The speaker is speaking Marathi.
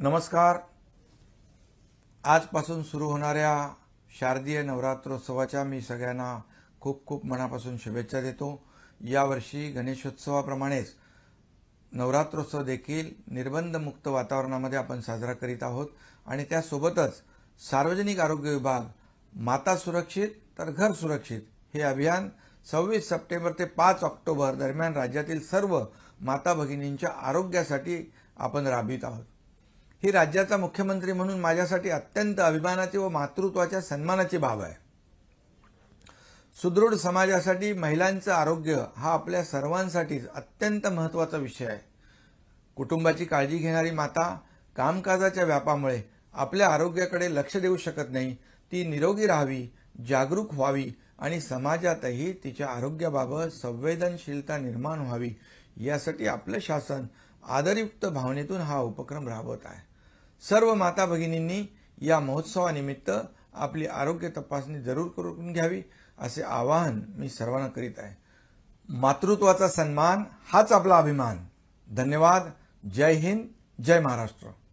नमस्कार आजपासून सुरू होणाऱ्या शारदीय नवरात्रोत्सवाच्या मी सगळ्यांना खूप खूप मनापासून शुभेच्छा देतो यावर्षी गणेशोत्सवाप्रमाणेच नवरात्रोत्सव देखील निर्बंधमुक्त वातावरणामध्ये आपण साजरा करीत आहोत आणि त्यासोबतच सार्वजनिक आरोग्य विभाग माता सुरक्षित तर घर सुरक्षित हे अभियान सव्वीस सप्टेंबर ते पाच ऑक्टोबर दरम्यान राज्यातील सर्व माता भगिनींच्या आरोग्यासाठी आपण राबवित आहोत ही राज्याचा मुख्यमंत्री म्हणून माझ्यासाठी अत्यंत अभिमानाची व मातृत्वाच्या सन्मानाची बाब आहे सुदृढ समाजासाठी महिलांचं आरोग्य हा आपल्या सर्वांसाठीच अत्यंत महत्त्वाचा विषय आहे कुटुंबाची काळजी घेणारी माता कामकाजाच्या व्यापामुळे आपल्या आरोग्याकडे लक्ष देऊ शकत नाही ती निरोगी राहावी जागरूक व्हावी आणि समाजातही तिच्या आरोग्याबाबत संवेदनशीलता निर्माण व्हावी यासाठी आपलं शासन आदरयुक्त भावनेतून हा उपक्रम राबवत आहे सर्व माता भगिनींनी या महोत्सवानिमित्त आपली आरोग्य तपासणी जरूर करून घ्यावी असे आवाहन मी सर्वांना करीत आहे मातृत्वाचा सन्मान हाच आपला अभिमान धन्यवाद जय हिंद जय महाराष्ट्र